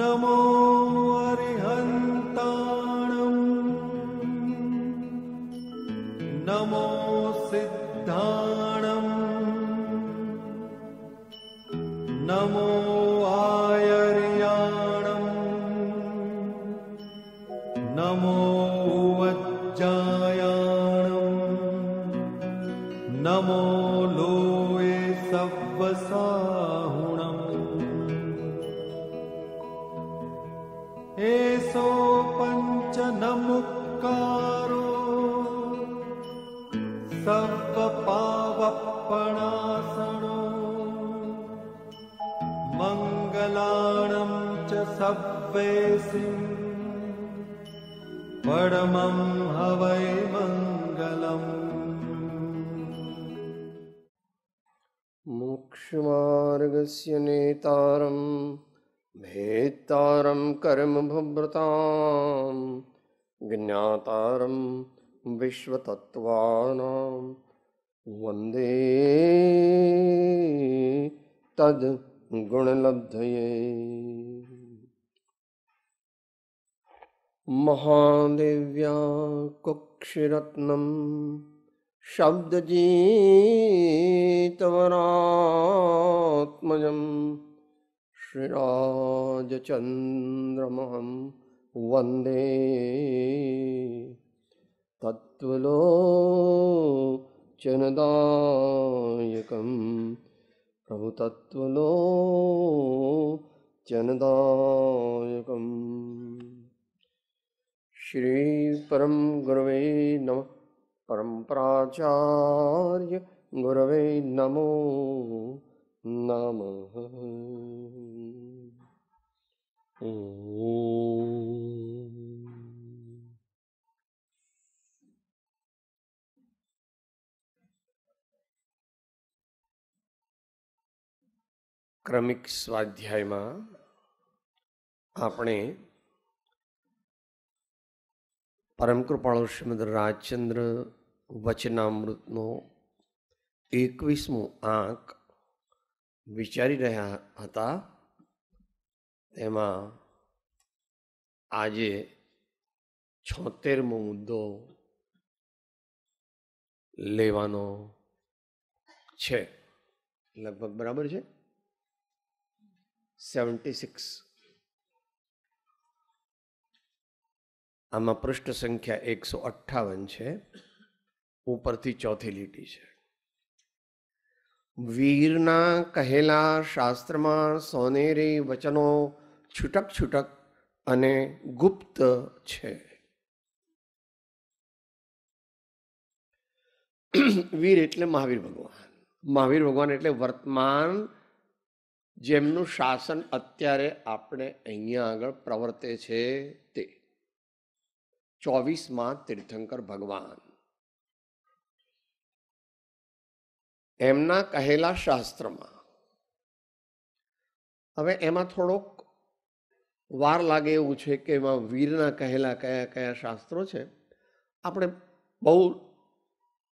no more. मोक्षमार्गस्य नेतारं भेत्तारं कर्मभभृतां ज्ञातारं विश्वतत्त्वानां वन्दे तद्गुणलब्धये महादेव्या कुक्षिरत्नम् શબ્દ જીતવરાત્મજ શ્રીરાજચંદ્રમહં વંદે તત્વલોચનદાયક પ્રભુતત્વલોચનદાયક શ્રી પરમ ગુરવે નમઃ परम्पराचार्य गुरवे નમો नमः ક્રમિક સ્વાધ્યાયમાં આપણે પરમ કૃપાળુ શ્રીમદ રાજચંદ્ર વચનામૃતનો એકવીસમો આંક વિચારી રહ્યા હતા તેમાં આજે છોતેરમો મુદ્દો લેવાનો છે લગભગ બરાબર છે સેવન્ટી સિક્સ આમાં પૃષ્ઠ સંખ્યા એકસો અઠ્ઠાવન છે ઉપરથી ચોથી લીટી છે વીરના કહેલા શાસ્ત્રમાં સોનેરી વચનો છૂટક છૂટક અને ગુપ્ત છે વીર એટલે મહાવીર ભગવાન મહાવીર ભગવાન એટલે વર્તમાન જેમનું શાસન અત્યારે આપણે અહીંયા આગળ પ્રવર્તે છે તે ચોવીસમાં તીર્થંકર ભગવાન એમના કહેલા શાસ્ત્રમાં હવે એમાં થોડોક વાર લાગે એવું છે કે એમાં વીરના કહેલા કયા કયા શાસ્ત્રો છે આપણે બહુ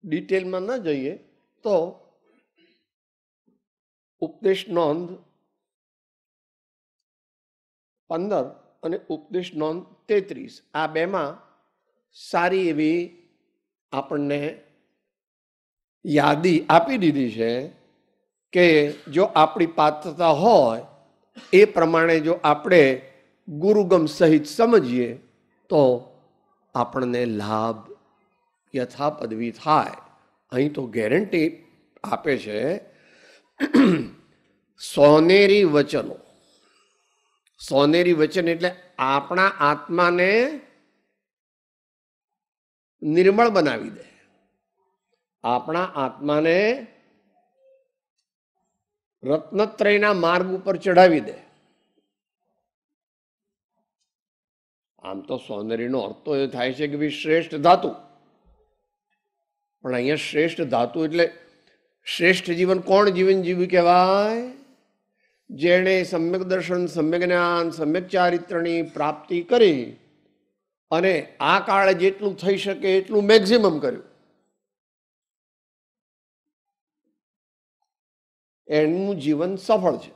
ડિટેલમાં ન જઈએ તો ઉપદેશ નોંધ પંદર અને ઉપદેશ નોંધ તેત્રીસ આ બેમાં સારી એવી આપણને યાદી આપી દીધી છે કે જો આપણી પાત્રતા હોય એ પ્રમાણે જો આપણે ગુરુગમ સહિત સમજીએ તો આપણને લાભ યથા પદવી થાય અહીં તો ગેરંટી આપે છે સોનેરી વચનો સોનેરી વચન એટલે આપણા આત્માને નિર્મળ બનાવી દે આપણા આત્માને રત્નત્રયના માર્ગ ઉપર ચઢાવી દે આમ તો સોનેરીનો અર્થ તો એ થાય છે કે ભાઈ શ્રેષ્ઠ ધાતુ પણ અહીંયા શ્રેષ્ઠ ધાતુ એટલે શ્રેષ્ઠ જીવન કોણ જીવન જીવ્યું કહેવાય જેણે સમ્યક દર્શન સમ્યક જ્ઞાન સમ્યક ચારિત્રની પ્રાપ્તિ કરી અને આ કાળે જેટલું થઈ શકે એટલું મેક્ઝિમમ કર્યું એનું જીવન સફળ છે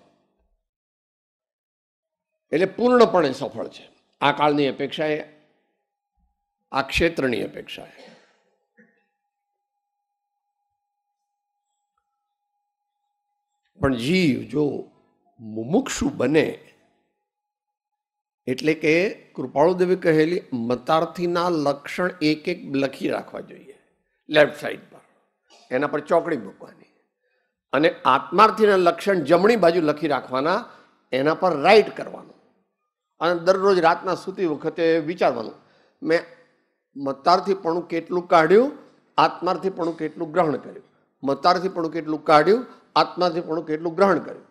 એટલે પૂર્ણપણે સફળ છે આ કાળની અપેક્ષાએ આ ક્ષેત્રની અપેક્ષાએ પણ જીવ જો મુમુક્ષુ બને એટલે કે કૃપાળુદેવી કહેલી મતાર્થીના લક્ષણ એક એક લખી રાખવા જોઈએ લેફ્ટ સાઈડ પર એના પર ચોકડી મૂકવાની અને આત્માર્થીના લક્ષણ જમણી બાજુ લખી રાખવાના એના પર રાઈટ કરવાનું અને દરરોજ રાતના સૂતી વખતે વિચારવાનું મેં મતાર્થીપણું કેટલું કાઢ્યું આત્માર્થી પણ કેટલું ગ્રહણ કર્યું મતારથી પણ કેટલું કાઢ્યું આત્માર્થીપણું કેટલું ગ્રહણ કર્યું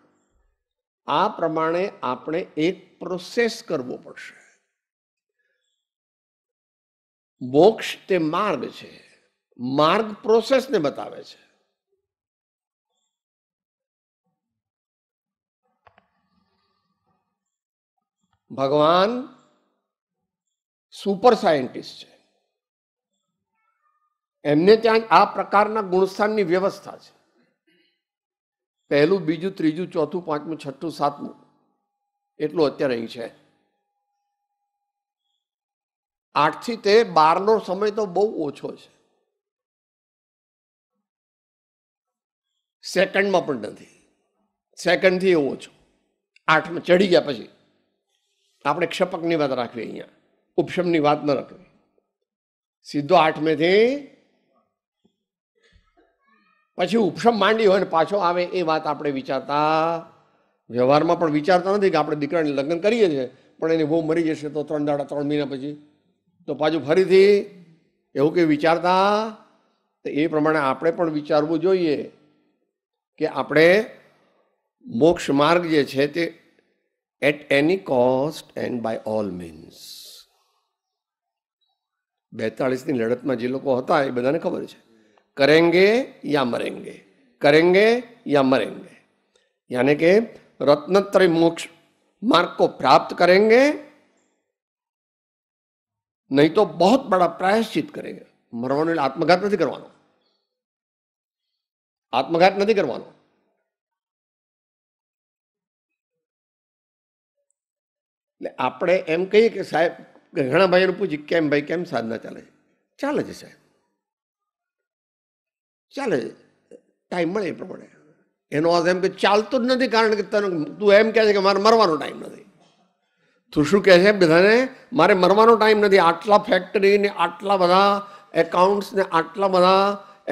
આ પ્રમાણે આપણે એક પ્રોસેસ કરવો પડશે મોક્ષ તે માર્ગ છે માર્ગ પ્રોસેસને બતાવે છે ભગવાન સુપર સાયન્ટિસ્ટ છે એમને ત્યાં આ પ્રકારના ગુણસ્થાનની વ્યવસ્થા છે પહેલું બીજું ત્રીજું ચોથું પાંચમું છઠ્ઠું સાતમું એટલું અત્યારે અહીં છે આઠથી તે બારનો સમય તો બહુ ઓછો છે સેકન્ડમાં પણ નથી સેકન્ડથી એ ઓછો આઠમાં ચડી ગયા પછી આપણે ક્ષપકની વાત રાખવી અહીંયા ઉપશમની વાત ન રાખવી સીધો આઠમેથી પછી ઉપશમ માંડી હોય ને પાછો આવે એ વાત આપણે વિચારતા વ્યવહારમાં પણ વિચારતા નથી કે આપણે દીકરાને લગ્ન કરીએ છીએ પણ એની બહુ મરી જશે તો ત્રણ દાડા ત્રણ મહિના પછી તો પાછું ફરીથી એવું કંઈ વિચારતા તો એ પ્રમાણે આપણે પણ વિચારવું જોઈએ કે આપણે મોક્ષ માર્ગ જે છે તે at any cost and by all means બેતાળીસની લડતમાં જે લોકો હતા એ બધાને ખબર છે કરેંગે યા મરેંગે કરેંગે યા મરેંગે યાને કે રત્નત્રય મોક્ષ માર્ગ को प्राप्त करेंगे नहीं तो बहुत बड़ा प्रायश्चित करेंगे મરવાનો એટલે આત્મઘાત નથી કરવાનો આત્મઘાત નથી કરવાનો એટલે આપણે એમ કહીએ કે સાહેબ ઘણા ભાઈઓને પૂછી કેમ ભાઈ કેમ સાધના ચાલે છે ચાલે છે સાહેબ ચાલે છે ટાઈમ મળે એ પ્રમાણે એનો અર્થ એમ કે ચાલતો જ નથી કારણ કે તને તું એમ કહે છે કે મારે મરવાનો ટાઈમ નથી તું શું કહે છે બધાને મારે મરવાનો ટાઈમ નથી આટલા ફેક્ટરીને આટલા બધા એકાઉન્ટ્સને આટલા બધા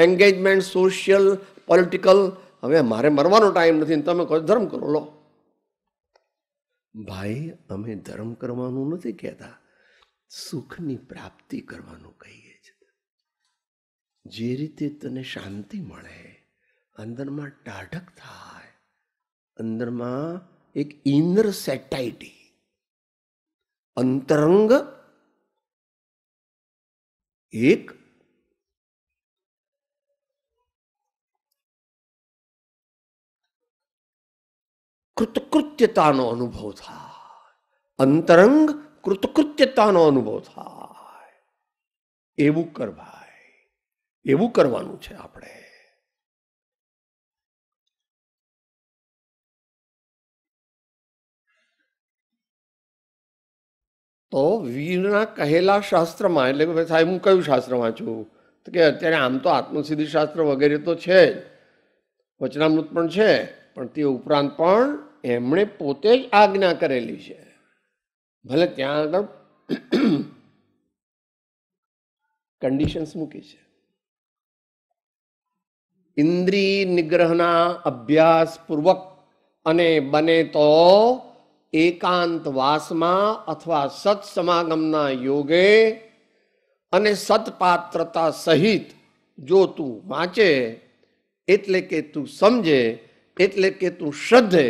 એન્ગેજમેન્ટ સોશિયલ પોલિટિકલ હવે મારે મરવાનો ટાઈમ નથી તમે કહો ધર્મ કરો લો ભાઈ અમે ધર્મ કરવાનું નથી કહેતા સુખની પ્રાપ્તિ કરવાનું કહીએ છીએ જે રીતે તને શાંતિ મળે અંદરમાં ટાઢક થાય અંદરમાં એક ઇનર સેટાઇટી અંતરંગ એક કૃતકૃત્યતાનો અનુભવ થાય અંતરંગ કૃતકૃત્યતાનો અનુભવ થાય એવું કર ભાઈ એવું કરવાનું છે આપણે તો વીરના કહેલા શાસ્ત્રમાં એટલે કે સાહેબ હું કયું શાસ્ત્ર વાંચું તો કે અત્યારે આમ તો આત્મસિદ્ધિ શાસ્ત્ર વગેરે તો છે જ વચનામૃત પણ છે પણ તે ઉપરાંત પણ એમણે પોતે જ આજ્ઞા કરેલી છે ભલે ત્યાં આગળ કન્ડિશન્સ મૂકી છે ઇન્દ્રિય નિગ્રહના અભ્યાસ પૂર્વક અને બને તો એકાંતવાસમાં અથવા સત્સમાગમના યોગે અને સતપાત્રતા સહિત જો તું વાંચે એટલે કે તું સમજે એટલે કે તું શ્રદ્ધે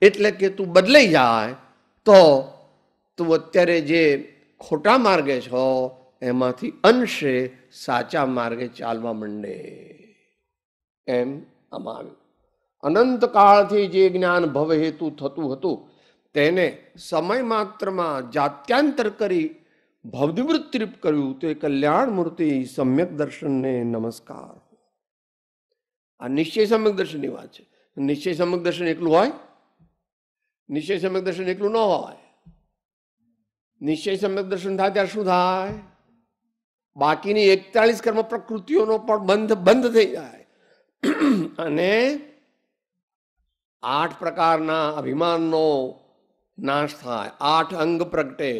એટલે કે તું બદલાઈ જાય તો તું અત્યારે જે ખોટા માર્ગે છો એમાંથી અંશે સાચા માર્ગે ચાલવા માંડે એમ આમાં આવ્યું અનંતકાળથી જે જ્ઞાન ભવ હેતુ થતું હતું તેને સમય માત્રમાં જાત્યાંતર કરી ભવનિવૃત્તિરૂપ કર્યું તે કલ્યાણ મૂર્તિ સમ્યક દર્શનને નમસ્કાર આ નિશ્ચય સમ્યક દર્શનની વાત છે નિશ્ચય સમક દર્શન એકલું હોય નિશ્ચય સમક દર્શન એકલું ન હોય નિશ્ચય સમક દર્શન થાય ત્યારે શું થાય બાકીની એકતાળીસ કર્મ પ્રકૃતિઓનો પણ બંધ બંધ થઈ જાય અને આઠ પ્રકારના અભિમાનનો નાશ થાય આઠ અંગ પ્રગટે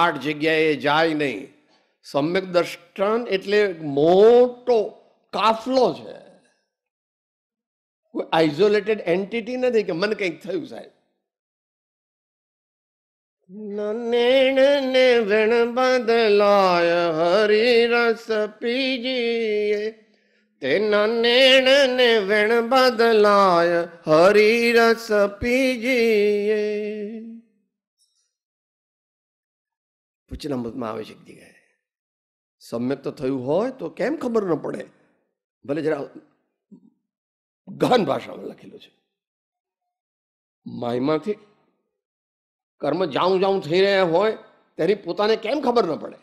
આઠ જગ્યાએ જાય નહીં સમ્યક દર્શન એટલે મોટો કાફલો છે કોઈ આઇસોલેટેડ એન્ટિટી નથી કે મને કંઈક થયું સાહેબ નેણ ને વેણ બદલાય હરી રસ પીજીએ તેના નેણ ને વેણ બદલાય હરી રસ પીજીએ પૂછનામૃતમાં આવે છે જગ્યાએ સમ્યક તો થયું હોય તો કેમ ખબર ન પડે ભલે જરા ગહન ભાષામાં લખેલું છે માયમાંથી કર્મ જાઉં જાઉં થઈ રહ્યા હોય તેની પોતાને કેમ ખબર ન પડે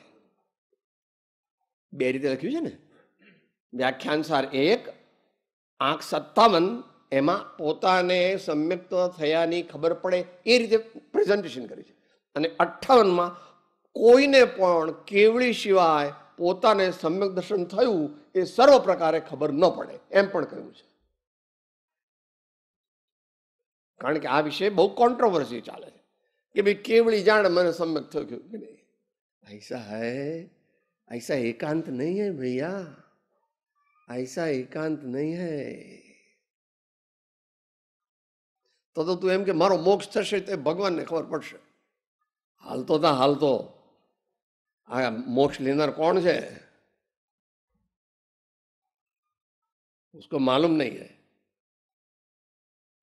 બે રીતે લખ્યું છે ને વ્યાખ્યાનુસાર એક આંખ સત્તાવન એમાં પોતાને સમ્યક્ત થયાની ખબર પડે એ રીતે પ્રેઝન્ટેશન કરી છે અને અઠ્ઠાવનમાં કોઈને પણ કેવડી સિવાય પોતાને સમ્યક દર્શન થયું એ સર્વ પ્રકારે ખબર ન પડે એમ પણ કહ્યું છે કારણ કે આ વિશે બહુ કોન્ટ્રોવર્સી ચાલે છે કે ભાઈ કેવળી જાણ મને સમ્યક થયું કે નહીં ऐसा है ऐसा एकांत नहीं है भैया ऐसा एकांत नहीं है તો તો તું એમ કે મારો મોક્ષ થશે તો ભગવાનને ખબર પડશે હાલતો તા હાલતો આ મોક્ષ લેનાર કોણ છે ઉસકો માલુમ નહીં હૈ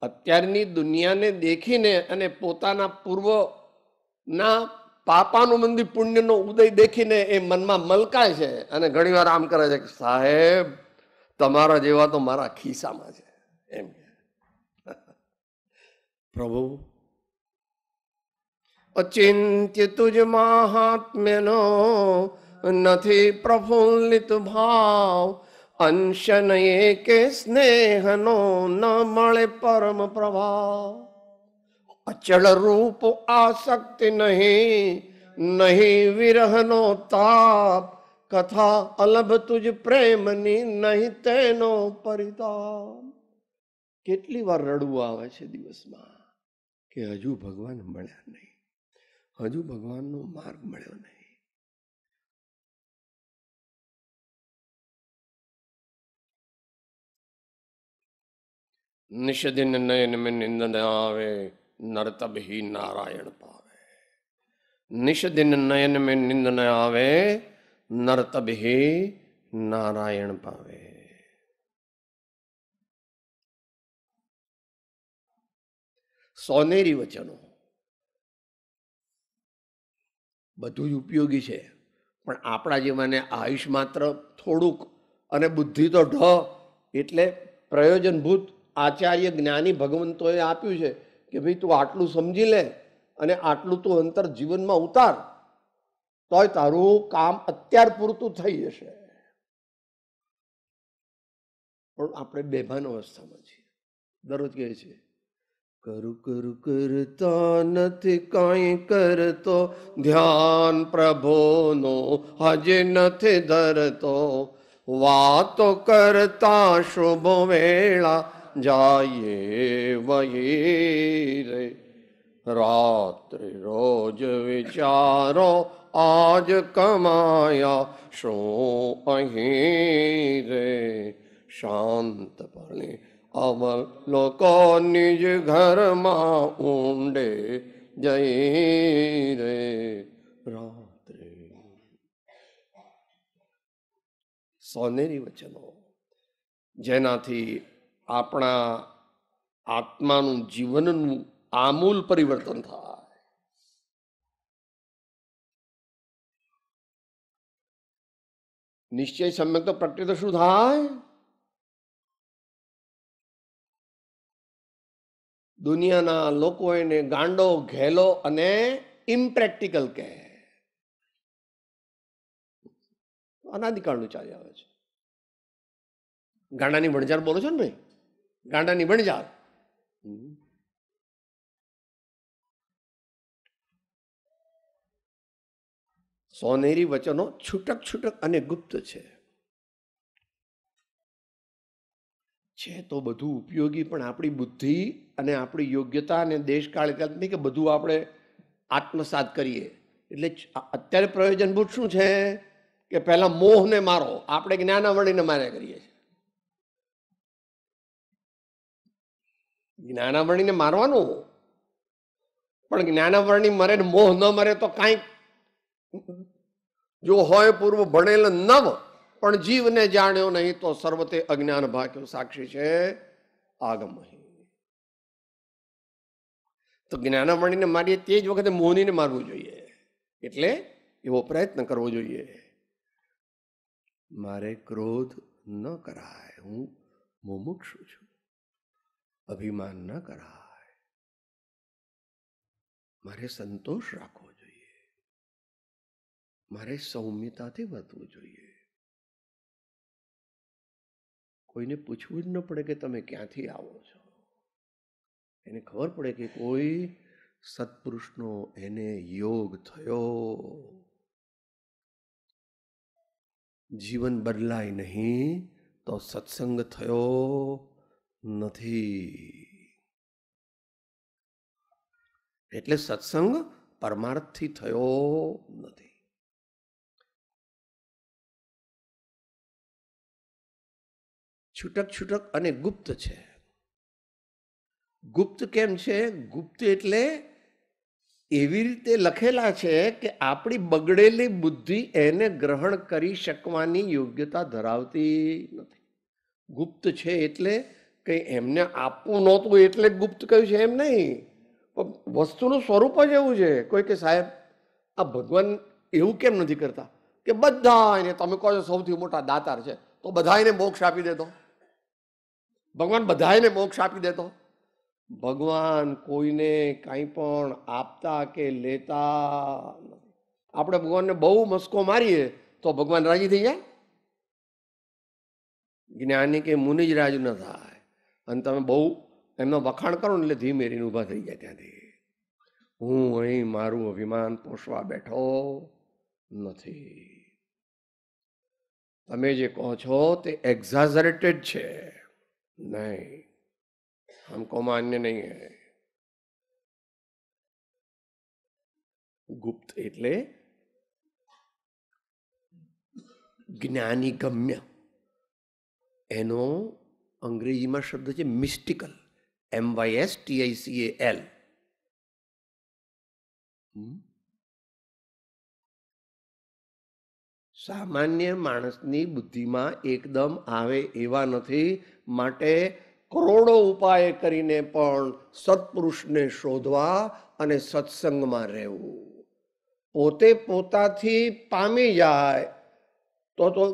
અત્યારની દુનિયાને દેખીને અને પોતાના પૂર્વના પાપાનું મંદિર પુણ્યનો ઉદય દેખીને એ મનમાં મલકાય છે અને ઘણીવાર આમ કરે છે કે સાહેબ તમારા જેવા તો મારા ખિસ્સામાં છે એમ પ્રભુ અચિંત્ય તુજ મહાત્મ્યનો નથી પ્રફુલ્લિત ભાવ અંશન કે સ્નેહનો ન મળે પરમ પ્રભા અચળ રૂપ આસક્તિ નહીં નહીં વિરહનો તાપ કથા અલભ તુજ પ્રેમની નહીં તેનો પરિતાપ કેટલી વાર રડવું આવે છે દિવસમાં કે હજુ ભગવાન મળ્યા નહીં હજુ ભગવાનનો માર્ગ મળ્યો નહીં નિષદિન નયન મેં નિંદન આવે નરતબ હિ નારાયણ પાવે નિષદિન નયન મેં નિંદન આવે નર્તબહી નારાયણ પાવે સોનેરી વચનો બધું જ ઉપયોગી છે પણ આપણા જીવાને આયુષ માત્ર થોડુંક અને બુદ્ધિ તો ઢ એટલે પ્રયોજનભૂત આચાર્ય જ્ઞાની ભગવંતોએ આપ્યું છે કે ભાઈ તું આટલું સમજી લે અને આટલું તું અંતર જીવનમાં ઉતાર તોય તારું કામ અત્યાર પૂરતું થઈ જશે પણ આપણે બેભાન અવસ્થામાં છીએ દરરોજ કહે છે કરું કરું કરતા નથી કાંઈ કરતો ધ્યાન પ્રભોનો હજે નથી ધરતો વાતો કરતા શુભ વેળા જાયે વહી રે રાત્રિ રોજ વિચારો આજ કમાયા શું અહીં રે શાંતપણે અમર લોકો નિજ ઘરમાં ઊંડે જઈ રે રાત્રે સોનેરી વચનો જેનાથી આપણા આત્માનું જીવનનું આમૂલ પરિવર્તન થાય નિશ્ચય સમ્યક તો પ્રત્યે તો શું થાય દુનિયાના લોકો એને ગાંડો ઘેલો અને ઇમ્પ્રેક્ટિકલ કહે અનાદિકાળનું ચાલી આવે છે ગાંડાની વણઝાર બોલો છો ને ભાઈ ગાંડાની વણજાર સોનેરી વચનો છૂટક છૂટક અને ગુપ્ત છે છે તો બધું ઉપયોગી પણ આપણી બુદ્ધિ અને આપણી યોગ્યતા અને દેશકાળ કલ્પની કે બધું આપણે આત્મસાત કરીએ એટલે અત્યારે પ્રયોજનભૂત શું છે કે પહેલાં મોહને મારો આપણે જ્ઞાન જ્ઞાનાવળીને માર્યા કરીએ છીએ જ્ઞાનાવરણીને મારવાનું પણ જ્ઞાનાવરણી મરે મોહ ન મરે તો કાંઈક જો હોય પૂર્વ ભણેલ નવ પણ જીવને જાણ્યો નહીં તો સર્વતે અજ્ઞાન ભાગ્યો સાક્ષી છે આગમ તો જ્ઞાનાવરણીને મારીએ તે જ વખતે મોહનીને મારવું જોઈએ એટલે એવો પ્રયત્ન કરવો જોઈએ મારે ક્રોધ ન કરાય હું મુમુક્ષુ છું અભિમાન ન કરાય મારે સંતોષ રાખવો જોઈએ મારે સૌમ્યતાથી વધવું જોઈએ કોઈને પૂછવું જ ન પડે કે તમે ક્યાંથી આવો છો એને ખબર પડે કે કોઈ સત્પુરુષનો એને યોગ થયો જીવન બદલાય નહીં તો સત્સંગ થયો નથી એટલે સત્સંગ પરમાર્થથી થયો નથી છૂટક છૂટક અને ગુપ્ત છે ગુપ્ત કેમ છે ગુપ્ત એટલે એવી રીતે લખેલા છે કે આપણી બગડેલી બુદ્ધિ એને ગ્રહણ કરી શકવાની યોગ્યતા ધરાવતી નથી ગુપ્ત છે એટલે કંઈ એમને આપવું નહોતું એટલે ગુપ્ત કહ્યું છે એમ નહીં પણ વસ્તુનું સ્વરૂપ જ એવું છે કોઈ કે સાહેબ આ ભગવાન એવું કેમ નથી કરતા કે બધા એને તમે કહો છો સૌથી મોટા દાતાર છે તો બધાને મોક્ષ આપી દેતો ભગવાન બધા એને મોક્ષ આપી દેતો ભગવાન કોઈને કાંઈ પણ આપતા કે લેતા આપણે ભગવાનને બહુ મસ્કો મારીએ તો ભગવાન રાજી થઈ જાય જ્ઞાની કે મુનિજ જ રાજ ન થા અને તમે બહુ એમનો વખાણ કરો ને એટલે ધીમેરીને ઊભા થઈ જાય ત્યાંથી હું અહીં મારું અભિમાન પોષવા બેઠો નથી તમે જે કહો છો તે એક્ઝાઝરેટેડ છે નહીં આમ કહો માન્ય નહીં હે ગુપ્ત એટલે જ્ઞાની ગમ્ય એનો અંગ્રેજીમાં શબ્દ છે mystical M Y S T T I C A L સામાન્ય માણસની બુદ્ધિમાં એકદમ આવે એવા નથી માટે કરોડો ઉપાય કરીને પણ સત્પુરુષને શોધવા અને સત્સંગમાં રહેવું પોતે પોતાથી પામી જાય તો તો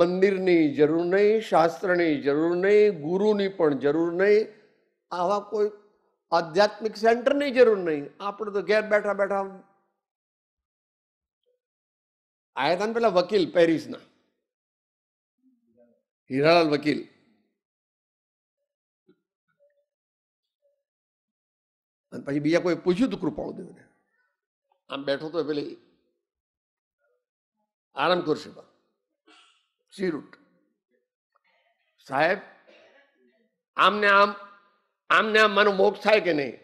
મંદિરની જરૂર નહીં શાસ્ત્રની જરૂર નહીં ગુરુની પણ જરૂર નહીં આવા કોઈ આધ્યાત્મિક સેન્ટરની જરૂર નહીં આપણે તો ઘેર બેઠા બેઠા આયા હતા ને પેલા વકીલ પેરિસના હીરાલાલ વકીલ અને પછી બીજા કોઈ પૂછ્યું હતું કૃપાળુદેવને આમ બેઠો તો પેલી આરામ કરશે પણ सी रूट साहेब આમને આમ આમને આમ માનો મોક્ષ થાય કે નહીં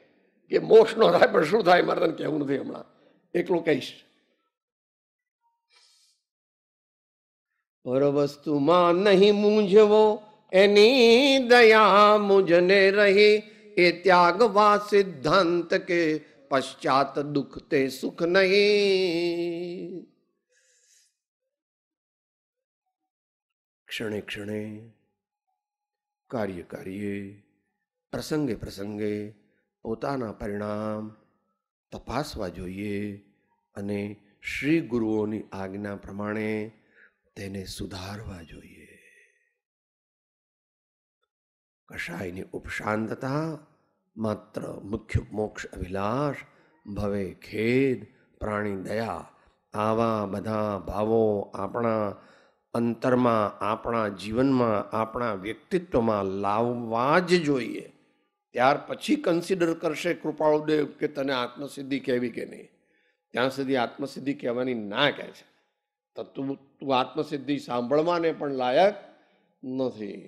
કે મોક્ષ નો થાય પણ શું થાય મારે તને કહેવું નથી હમણાં એકલું કહીશ પરવસ્તુમાં નહીં મૂંઝવો એની દયા મુજને રહી એ ત્યાગવા સિદ્ધાંત કે પશ્ચાત દુઃખ તે સુખ નહીં ક્ષણે ક્ષણે કાર્ય કાર્યે પ્રસંગે પ્રસંગે પોતાના પરિણામ તપાસવા જોઈએ અને શ્રી ગુરુઓની આજ્ઞા પ્રમાણે તેને સુધારવા જોઈએ કશાયની ઉપશાંતતા માત્ર મુખ્ય મોક્ષ અભિલાષ ભવે ખેદ પ્રાણી દયા આવા બધા ભાવો આપણા અંતરમાં આપણા જીવનમાં આપણા વ્યક્તિત્વમાં લાવવા જ જોઈએ ત્યાર પછી કન્સિડર કરશે કૃપાળુદેવ કે તને આત્મસિદ્ધિ કહેવી કે નહીં ત્યાં સુધી આત્મસિદ્ધિ કહેવાની ના કહે છે તો તું તું આત્મસિદ્ધિ સાંભળવાને પણ લાયક નથી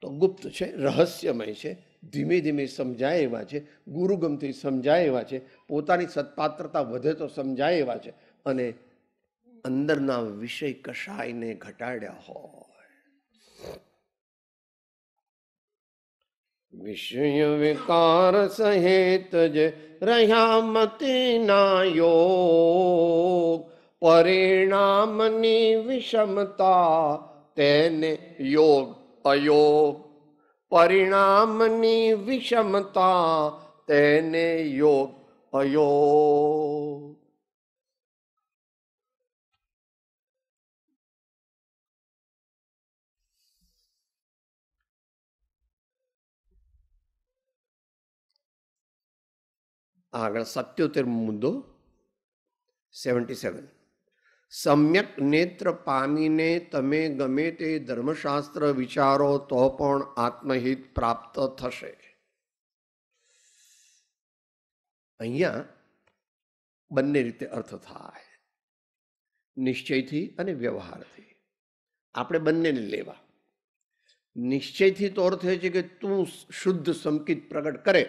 તો ગુપ્ત છે રહસ્યમય છે ધીમે ધીમે સમજાય એવા છે ગુરુગમથી સમજાય એવા છે પોતાની સત્પાત્રતા વધે તો સમજાય એવા છે અને અંદરના વિષય કશાયને ઘટાડ્યા હોય વિષય વિકાર સહિત જ રહ્યા મતિના યોગ પરિણામની વિષમતા તેને યોગ અયોગ પરિણામની વિષમતા તેને યોગ ભયો આગળ સત્યોતેર મુદ્દો સેવન્ટી સેવન સમ્યક નેત્ર પામીને તમે ગમે તે ધર્મશાસ્ત્ર વિચારો તો પણ આત્મહિત પ્રાપ્ત થશે અહીંયા બંને રીતે અર્થ થાય નિશ્ચયથી અને વ્યવહારથી આપણે બંનેને લેવા નિશ્ચયથી તો અર્થ એ છે કે તું શુદ્ધ સંકિત પ્રગટ કરે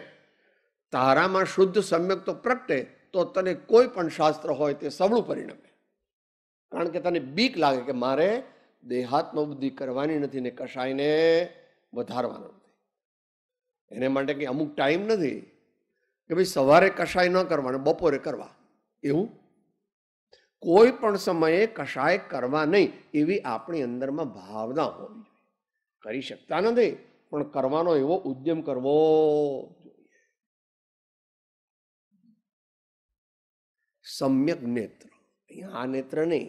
તારામાં શુદ્ધ સમ્યક તો પ્રગટે તો તને કોઈ પણ શાસ્ત્ર હોય તે સવળું પરિણમે કારણ કે તને બીક લાગે કે મારે દેહાત્મ બુદ્ધિ કરવાની નથી ને કશાયને વધારવાનો નથી એને માટે કંઈ અમુક ટાઈમ નથી કે ભાઈ સવારે કશાય ન કરવાનો બપોરે કરવા એવું કોઈ પણ સમયે કશાય કરવા નહીં એવી આપણી અંદરમાં ભાવના હોવી જોઈએ કરી શકતા નથી પણ કરવાનો એવો ઉદ્યમ કરવો જોઈએ સમ્યક નેત્ર અહીંયા આ નેત્ર નહીં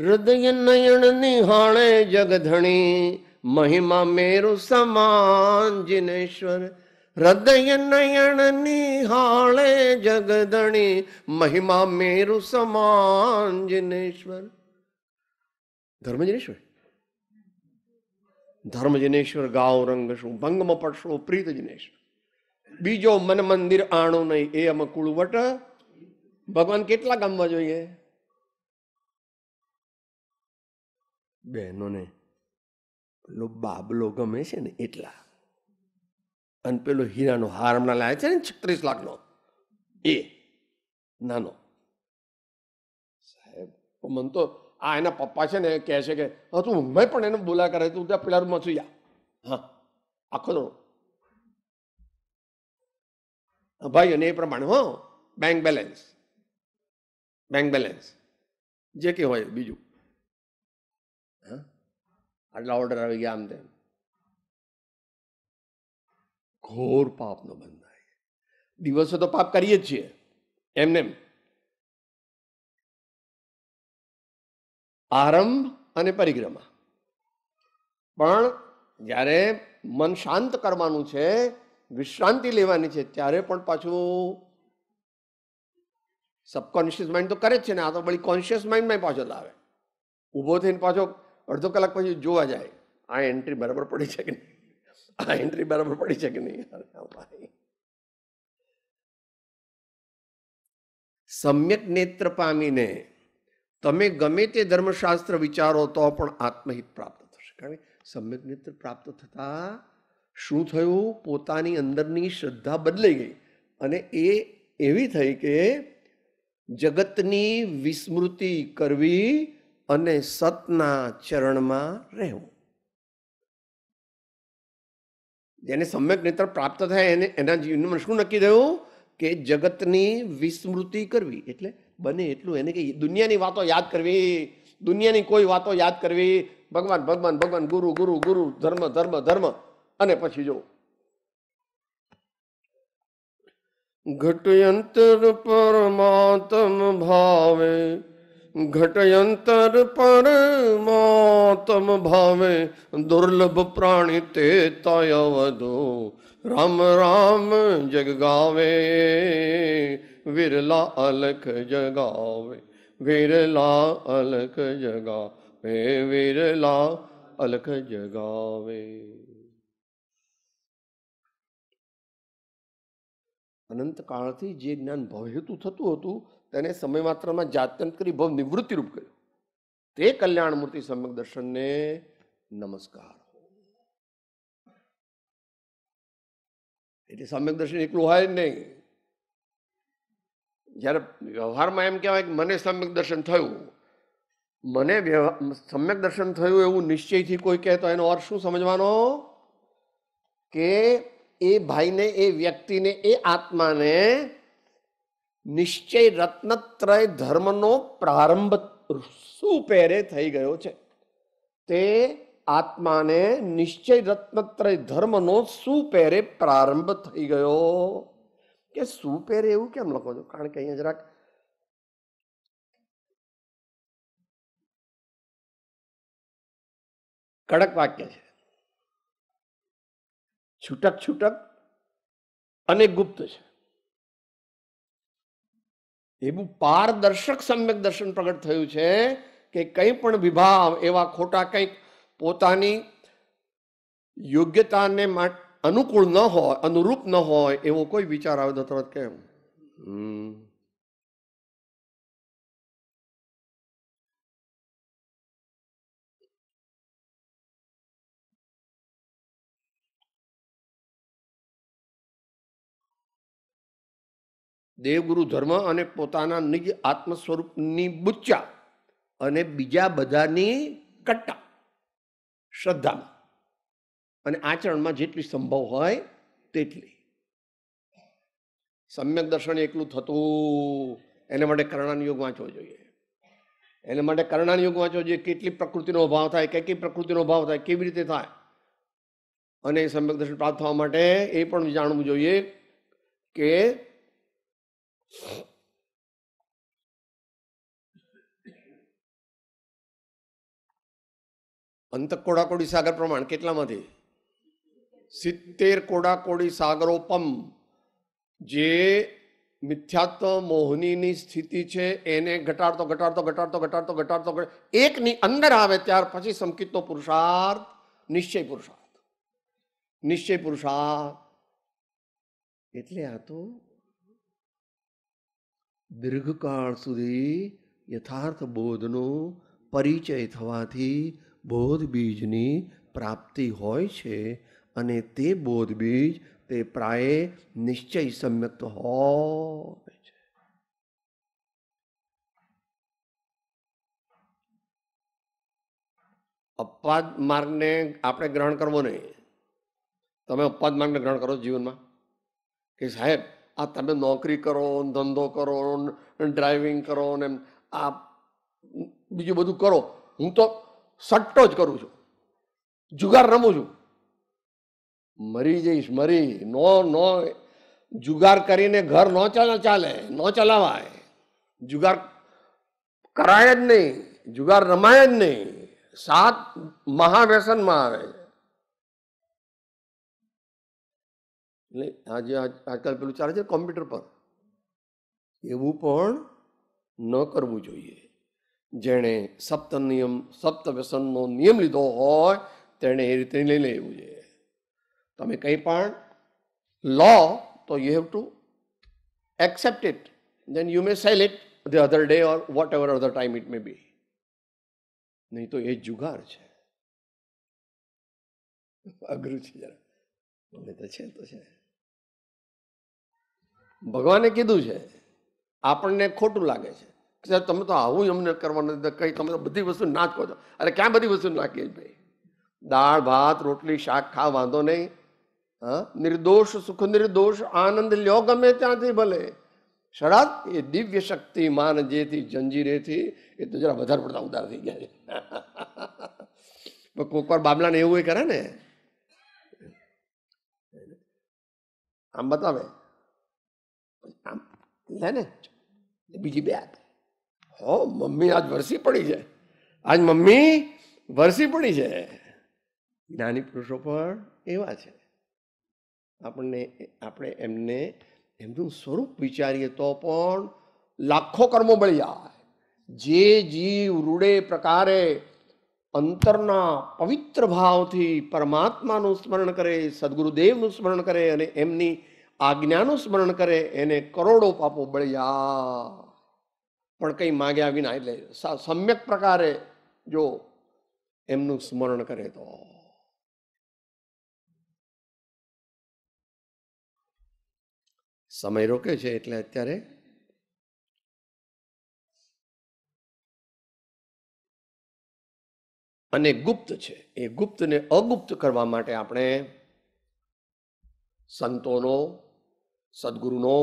हृदय नयन निहाले जगधनी महिमा मेरु समान जिनेश्वर हृदय नयन निहाले जगधणी महिमा मेरु समान जिनेश्वर धर्म जिनेश्वर धर्म जिनेश्वर જિનેશ્વર रंग રંગ भंग ભંગમ પડશો પ્રીત જિનેશ્વર બીજો મન મંદિર આણું નહીં એ અમે भगवान ભગવાન गमवा जो है બહેનોને પેલો બાબલો ગમે છે ને એટલા અને પેલો હીરાનો હાર હમણાં લાવે છે ને છત્રીસ લાખનો એ નાનો સાહેબ મન તો આ એના પપ્પા છે ને કહે છે કે હા તું મેં પણ એને બોલા કરે તું ત્યાં પેલા રૂમમાં છું યા હા આખો દોડો ભાઈ અને એ પ્રમાણે હો બેંક બેલેન્સ બેંક બેલેન્સ જે કે હોય બીજું આટલા ઓર્ડર આવી ગયા આમ તેમ ઘોર પાપનો બંધાય દિવસે તો પાપ કરીએ જ છીએ એમને આરંભ અને પરિક્રમા પણ જ્યારે મન શાંત કરવાનું છે વિશ્રાંતિ લેવાની છે ત્યારે પણ પાછું સબકોન્શિયસ માઇન્ડ તો કરે જ છે ને આ તો બળી કોન્શિયસ માઇન્ડમાં પાછો લાવે ઊભો થઈને પાછો અડધો કલાક પછી જોવા જાય આ એન્ટ્રી બરાબર પડી છે કે નહીં આ એન્ટ્રી બરાબર પડી છે કે નહીં સમ્યક નેત્ર પામીને તમે ગમે તે ધર્મશાસ્ત્ર વિચારો તો પણ આત્મહિત પ્રાપ્ત થશે કારણ કે સમ્યક નેત્ર પ્રાપ્ત થતાં શું થયું પોતાની અંદરની શ્રદ્ધા બદલાઈ ગઈ અને એ એવી થઈ કે જગતની વિસ્મૃતિ કરવી અને સતના ચરણમાં રહેવું જેને સમ્યક નેત્ર પ્રાપ્ત થાય એને એના જીવનમાં શું નક્કી થયું કે જગતની વિસ્મૃતિ કરવી એટલે બને એટલું એને કે દુનિયાની વાતો યાદ કરવી દુનિયાની કોઈ વાતો યાદ કરવી ભગવાન ભગવાન ભગવાન ગુરુ ગુરુ ગુરુ ધર્મ ધર્મ ધર્મ અને પછી જો ઘટયંતર પરમાત્મ ભાવે ઘટયંતર પર માતમ ભાવે દુર્લભ પ્રાણી તે તયવધો રામ રામ જગાવે વિરલા અલખ જગાવે વિરલા અલખ જગાવે વિરલા અલખ જગાવે અનંતકાળથી જે જ્ઞાન ભવહેતુ થતું હતું તેને સમય માત્રામાં જાત્યંત કરી ભવ નિવૃત્તિરૂપ કર્યો તે કલ્યાણમૂર્તિ સમ્યક દર્શનને નમસ્કાર એટલે સમ્યક દર્શન એકલું હોય નહીં જ્યારે વ્યવહારમાં એમ કહેવાય કે મને સમ્યક દર્શન થયું મને સમ્યક દર્શન થયું એવું નિશ્ચયથી કોઈ કહે તો એનો અર્થ શું સમજવાનો કે એ ભાઈને એ વ્યક્તિને એ આત્માને નિશ્ચય રત્નત્રય ધર્મનો પ્રારંભ સુપેરે થઈ ગયો છે તે આત્માને નિશ્ચય રત્નત્રય ધર્મનો સુપેરે પ્રારંભ થઈ ગયો કે સુપેરે એવું કેમ લખો છો કારણ કે અહીંયા જરાક કડક વાક્ય છે છૂટક છૂટક અને ગુપ્ત છે એવું પારદર્શક સમ્યક દર્શન પ્રગટ થયું છે કે કંઈ પણ વિભાવ એવા ખોટા કંઈક પોતાની યોગ્યતાને અનુકૂળ ન હોય અનુરૂપ ન હોય એવો કોઈ વિચાર આવે તરત કેમ હમ દેવગુરુ ધર્મ અને પોતાના નિજ આત્મ સ્વરૂપની બુચ્ચા અને બીજા બધાની કટ્ટા શ્રદ્ધામાં અને આચરણમાં જેટલી સંભવ હોય તેટલી સમ્યક દર્શન એકલું થતું એને માટે કરણાન યોગ વાંચવો જોઈએ એને માટે કરણાન યોગ વાંચવો જોઈએ કેટલી પ્રકૃતિનો અભાવ થાય કઈ કઈ પ્રકૃતિનો અભાવ થાય કેવી રીતે થાય અને સમ્યક દર્શન પ્રાપ્ત થવા માટે એ પણ જાણવું જોઈએ કે અંતક કોડાકોડી સાગર પ્રમાણ કેટલામાંથી સિત્તેર કોડાકોડી સાગરોપમ જે મિથ્યાત્વ મોહનીની સ્થિતિ છે એને ઘટાડતો ઘટાડતો ઘટાડતો ઘટાડતો ઘટાડતો એકની અંદર આવે ત્યાર પછી સંકિતનો પુરુષાર્થ નિશ્ચય પુરુષાર્થ નિશ્ચય પુરુષાર્થ એટલે આ તો દીર્ઘકાળ સુધી યથાર્થ બોધનો પરિચય થવાથી બોધ બીજની પ્રાપ્તિ હોય છે અને તે બોધ બીજ તે પ્રાય નિશ્ચય સંયુક્ત હોય છે અપવાદ માર્ગને આપણે ગ્રહણ કરવો નહીં તમે અપવાદ માર્ગને ગ્રહણ કરો જીવનમાં કે સાહેબ આ તમે નોકરી કરો ધંધો કરો ડ્રાઇવિંગ કરો ને આ બીજું બધું કરો હું તો સટ્ટો જ કરું છું જુગાર રમું છું મરી જઈશ મરી નો નો જુગાર કરીને ઘર ન ચાલે ન ચલાવાય જુગાર કરાય જ નહીં જુગાર રમાય જ નહીં સાત મહાવ્યસનમાં આવે છે એટલે આજે આજકાલ પેલું ચાલે છે કોમ્પ્યુટર પર એવું પણ ન કરવું જોઈએ જેણે સપ્ત નિયમ સપ્ત વ્યસનનો નિયમ લીધો હોય તેણે એ રીતે લઈ લેવું જોઈએ તમે કંઈ પણ લો તો you have to accept it then you may sell it the other day or what other time it may be નહીં તો એ જુગાર છે અઘરું છે જરા છે તો છે ભગવાને કીધું છે આપણને ખોટું લાગે છે સાહેબ તમે તો આવું અમને કરવાનું કંઈ તમે તો બધી વસ્તુ ના જ કહો છો અરે ક્યાં બધી વસ્તુ નાખીએ ભાઈ દાળ ભાત રોટલી શાક ખા વાંધો નહીં હા નિર્દોષ સુખ નિર્દોષ આનંદ લ્યો ગમે ત્યાંથી ભલે શરાબ એ દિવ્ય શક્તિ માન જેથી જંજીરેથી એ તો જરા વધારે પડતા ઉદાર થઈ ગયા છે કોઈક વાર બાબલાને એવું એ કરે ને આમ બતાવે આમ ને બીજી બે આપી હો મમ્મી આજ વરસી પડી છે આજ મમ્મી વરસી પડી છે જ્ઞાની પુરુષો પણ એવા છે આપણને આપણે એમને એમનું સ્વરૂપ વિચારીએ તો પણ લાખો કર્મો મળી જાય જે જીવ રૂડે પ્રકારે અંતરના પવિત્ર ભાવથી પરમાત્માનું સ્મરણ કરે સદગુરુદેવનું સ્મરણ કરે અને એમની આ આજ્ઞાનું સ્મરણ કરે એને કરોડો પાપો બળ્યા પણ કંઈ માગ્યા વિના એટલે સમ્યક પ્રકારે જો એમનું સ્મરણ કરે તો સમય રોકે છે એટલે અત્યારે અને ગુપ્ત છે એ ગુપ્તને અગુપ્ત કરવા માટે આપણે સંતોનો સદગુરુનો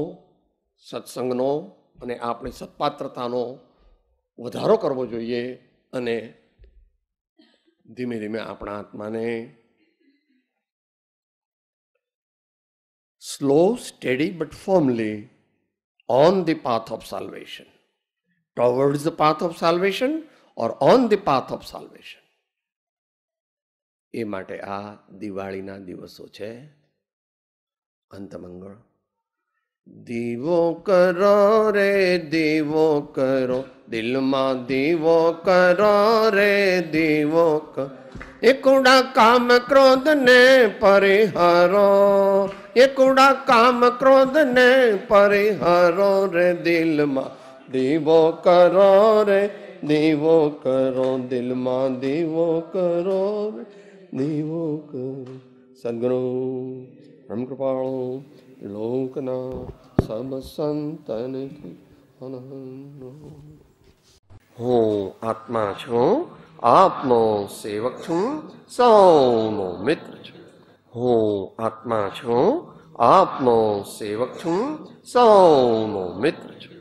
સત્સંગનો અને આપણી સત્પાત્રતાનો વધારો કરવો જોઈએ અને ધીમે ધીમે આપણા આત્માને slow steady but formally on the path of salvation towards the path of salvation or on the path of salvation એ માટે આ દિવાળીના દિવસો છે અંતમંગળ દીવો કરો રે દીવો કરો દિલમાં દીવો કરો રે દીવો કરો એકોડા કામ ક્રોધ ને પરિહારો એકોડા કામ ક્રોધ ને પરિહારો રે દિલમાં દીવો કરો રે દીવો કરો દિલમાં દીવો કરો રે દીવો કરો સદગુરુ પરમ કૃપાળુ લોકના સબ સંતન હું આત્મા છું આપનો સેવક છું સૌનો મિત્ર છું હું આત્મા છું આપનો સેવક છું સૌનો મિત્ર છું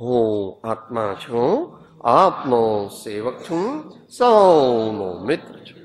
હું આત્મા છું આપનો સેવક છું સૌનો મિત્ર છું